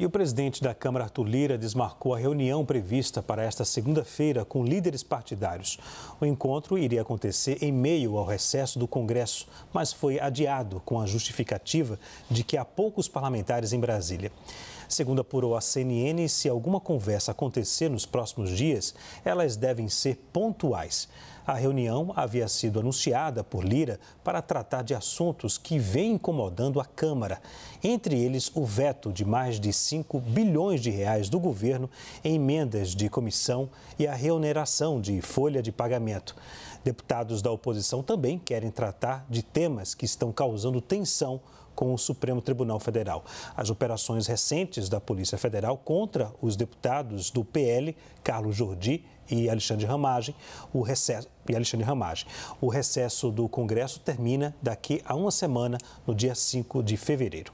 E o presidente da Câmara, Arthur Lira, desmarcou a reunião prevista para esta segunda-feira com líderes partidários. O encontro iria acontecer em meio ao recesso do Congresso, mas foi adiado com a justificativa de que há poucos parlamentares em Brasília. Segundo apurou a CNN, se alguma conversa acontecer nos próximos dias, elas devem ser pontuais. A reunião havia sido anunciada por Lira para tratar de assuntos que vêm incomodando a Câmara, entre eles o veto de mais de 5 bilhões de reais do governo em emendas de comissão e a reoneração de folha de pagamento. Deputados da oposição também querem tratar de temas que estão causando tensão com o Supremo Tribunal Federal. As operações recentes da Polícia Federal contra os deputados do PL, Carlos Jordi e Alexandre Ramagem, o recesso e Alexandre Ramagem. O recesso do Congresso termina daqui a uma semana, no dia 5 de fevereiro.